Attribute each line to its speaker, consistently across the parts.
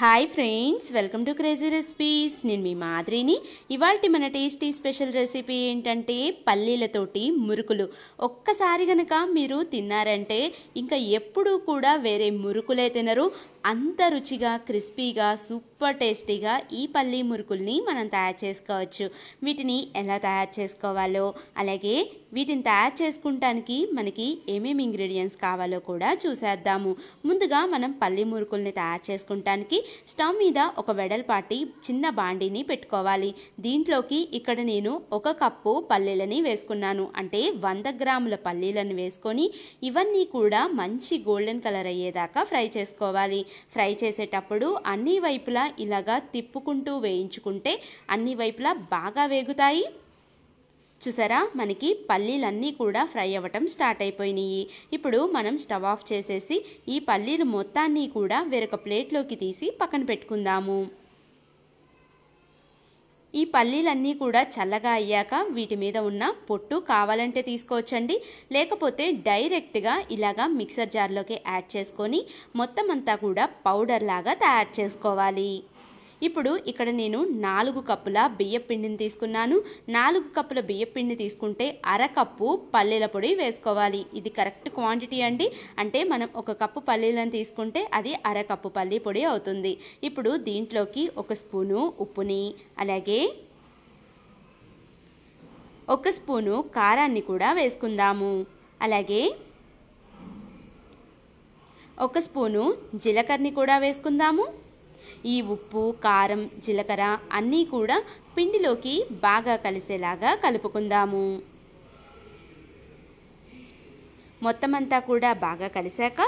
Speaker 1: hi friends welcome to crazy recipes నేను మీ మాదిరిని ఇవాళ మన టేస్టీ స్పెషల్ రెసిపీ ఏంటంటే పల్లీలతోటి మురుకులు ఒక్కసారి గనక మీరు తిన్నారంటే ఇంకా ఎప్పుడూ కూడా వేరే మురుకులే తినరు అంత రుచిగా క్రిస్పీగా సూపర్ టేస్టీగా ఈ పల్లీ మురుకుల్ని మనం తయారు చేసుకోవచ్చు వీటిని ఎలా తయారు చేసుకోవాలో అలాగే వీటిని తయారు చేసుకుంటానికి మనకి ఏమేమి ఇంగ్రీడియంట్స్ కావాలో కూడా చూసేద్దాము ముందుగా మనం పల్లి మురుకుల్ని తయారు చేసుకుంటానికి స్టవ్ మీద ఒక వెడల్పాటి చిన్న బాండీని పెట్టుకోవాలి దీంట్లోకి ఇక్కడ నేను ఒక కప్పు పల్లీలని వేసుకున్నాను అంటే వంద గ్రాముల పల్లీలను వేసుకొని ఇవన్నీ కూడా మంచి గోల్డెన్ కలర్ అయ్యేదాకా ఫ్రై చేసుకోవాలి ఫ్రై చేసేటప్పుడు అన్ని వైపులా ఇలాగా తిప్పుకుంటూ వేయించుకుంటే అన్ని వైపులా బాగా వేగుతాయి చూసారా మనకి పల్లీలన్నీ కూడా ఫ్రై అవ్వటం స్టార్ట్ అయిపోయినాయి ఇప్పుడు మనం స్టవ్ ఆఫ్ చేసేసి ఈ పల్లీలు మొత్తాన్ని కూడా వేరొక ప్లేట్లోకి తీసి పక్కన పెట్టుకుందాము ఈ పల్లీలన్నీ కూడా చల్లగా అయ్యాక వీటి మీద ఉన్న పొట్టు కావాలంటే తీసుకోవచ్చండి లేకపోతే డైరెక్ట్గా ఇలాగా మిక్సర్ జార్లోకి యాడ్ చేసుకొని మొత్తం అంతా కూడా పౌడర్ లాగా తయారు చేసుకోవాలి ఇప్పుడు ఇక్కడ నేను నాలుగు కప్పుల బియ్యపిండిని తీసుకున్నాను నాలుగు కప్పుల బియ్యపిండి తీసుకుంటే అరకప్పు పల్లీల పొడి వేసుకోవాలి ఇది కరెక్ట్ క్వాంటిటీ అండి అంటే మనం ఒక కప్పు పల్లీలను తీసుకుంటే అది అరకప్పు పల్లీ పొడి అవుతుంది ఇప్పుడు దీంట్లోకి ఒక స్పూను ఉప్పుని అలాగే ఒక స్పూను కారాన్ని కూడా వేసుకుందాము అలాగే ఒక స్పూను జీలకర్రని కూడా వేసుకుందాము ఈ ఉప్పు కారం జీలకర్ర అన్నీ కూడా పిండిలోకి బాగా కలిసేలాగా కలుపుకుందాము మొత్తం అంతా కూడా బాగా కలిసాక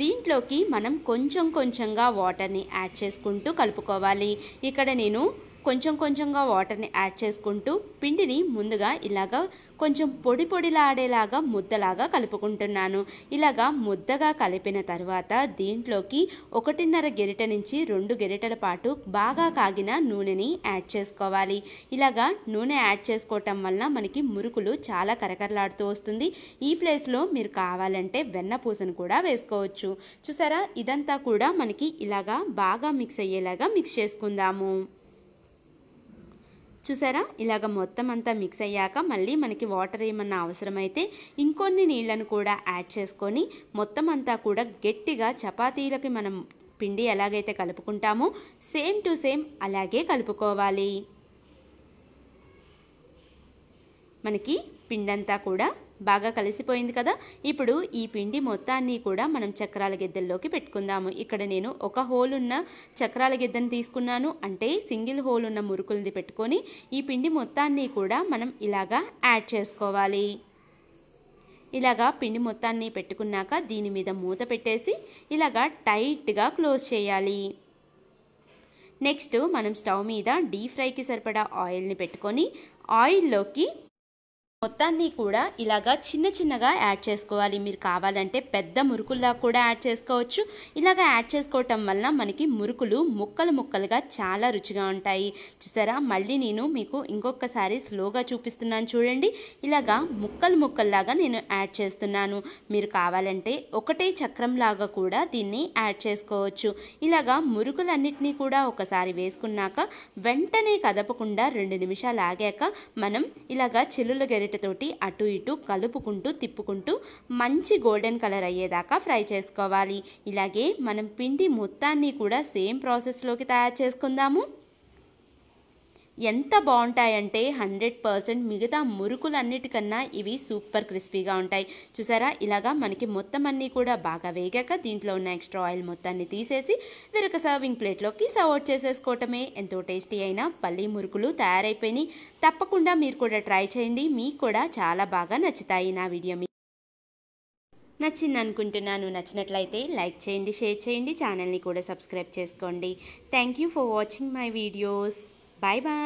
Speaker 1: దీంట్లోకి మనం కొంచెం కొంచెంగా వాటర్ని యాడ్ చేసుకుంటూ కలుపుకోవాలి ఇక్కడ నేను కొంచెం కొంచెంగా వాటర్ని యాడ్ చేసుకుంటూ పిండిని ముందుగా ఇలాగ కొంచెం పొడి పొడిలా ఆడేలాగా ముద్దలాగా కలుపుకుంటున్నాను ఇలాగా ముద్దగా కలిపిన తర్వాత దీంట్లోకి ఒకటిన్నర గెరిట నుంచి రెండు గెరిటల పాటు బాగా కాగిన నూనెని యాడ్ చేసుకోవాలి ఇలాగా నూనె యాడ్ చేసుకోవటం వల్ల మనకి మురుకులు చాలా కరకరలాడుతూ వస్తుంది ఈ ప్లేస్లో మీరు కావాలంటే వెన్న పూసను కూడా వేసుకోవచ్చు చూసారా ఇదంతా కూడా మనకి ఇలాగా బాగా మిక్స్ అయ్యేలాగా మిక్స్ చేసుకుందాము చూసారా ఇలాగ మొత్తం అంతా మిక్స్ అయ్యాక మళ్ళీ మనకి వాటర్ ఏమన్నా అవసరమైతే ఇంకొన్ని నీళ్లను కూడా యాడ్ చేసుకొని మొత్తం అంతా కూడా గట్టిగా చపాతీలకి మనం పిండి ఎలాగైతే కలుపుకుంటామో సేమ్ టు సేమ్ అలాగే కలుపుకోవాలి మనకి పిండంతా కూడా బాగా కలిసిపోయింది కదా ఇప్పుడు ఈ పిండి మొత్తాన్ని కూడా మనం చక్రాల గిద్దెల్లోకి పెట్టుకుందాము ఇక్కడ నేను ఒక హోల్ ఉన్న చక్రాల గిద్దెని తీసుకున్నాను అంటే సింగిల్ హోల్ ఉన్న మురుకులది పెట్టుకొని ఈ పిండి మొత్తాన్ని కూడా మనం ఇలాగా యాడ్ చేసుకోవాలి ఇలాగా పిండి మొత్తాన్ని పెట్టుకున్నాక దీని మీద మూత పెట్టేసి ఇలాగా టైట్గా క్లోజ్ చేయాలి నెక్స్ట్ మనం స్టవ్ మీద డీప్ ఫ్రైకి సరిపడా ఆయిల్ని పెట్టుకొని ఆయిల్లోకి మొత్తాన్ని కూడా ఇలాగా చిన్న చిన్నగా యాడ్ చేసుకోవాలి మీరు కావాలంటే పెద్ద మురుకుల్లా కూడా యాడ్ చేసుకోవచ్చు ఇలాగ యాడ్ చేసుకోవటం వల్ల మనకి మురుకులు ముక్కలు ముక్కలుగా చాలా రుచిగా ఉంటాయి చూసారా మళ్ళీ నేను మీకు ఇంకొకసారి స్లోగా చూపిస్తున్నాను చూడండి ఇలాగా ముక్కలు ముక్కల్లాగా నేను యాడ్ చేస్తున్నాను మీరు కావాలంటే ఒకటే చక్రంలాగా కూడా దీన్ని యాడ్ చేసుకోవచ్చు ఇలాగా మురుకులన్నిటినీ కూడా ఒకసారి వేసుకున్నాక వెంటనే కదపకుండా రెండు నిమిషాలు ఆగాక మనం ఇలాగా చెల్లుల గెరి తోటి అటు ఇటు కలుపుకుంటూ తిప్పుకుంటూ మంచి గోల్డెన్ కలర్ అయ్యేదాకా ఫ్రై చేసుకోవాలి ఇలాగే మనం పిండి మొత్తాన్ని కూడా సేమ్ ప్రాసెస్లోకి తయారు చేసుకుందాము ఎంత బాగుంటాయంటే హండ్రెడ్ పర్సెంట్ మిగతా మురుకులన్నిటికన్నా ఇవి సూపర్ క్రిస్పీగా ఉంటాయి చూసారా ఇలాగా మనకి మొత్తం అన్నీ కూడా బాగా వేగాక దీంట్లో ఉన్న ఎక్స్ట్రా ఆయిల్ మొత్తాన్ని తీసేసి వేరొక సర్వింగ్ ప్లేట్లోకి సర్వ్ అవుట్ చేసేసుకోవటమే ఎంతో టేస్టీ అయినా పల్లి మురుకులు తయారైపోయినాయి తప్పకుండా మీరు కూడా ట్రై చేయండి మీకు కూడా చాలా బాగా నచ్చుతాయి నా వీడియో మీకు నచ్చింది అనుకుంటున్నాను నచ్చినట్లయితే లైక్ చేయండి షేర్ చేయండి ఛానల్ని కూడా సబ్స్క్రైబ్ చేసుకోండి thank you for watching my videos bye bye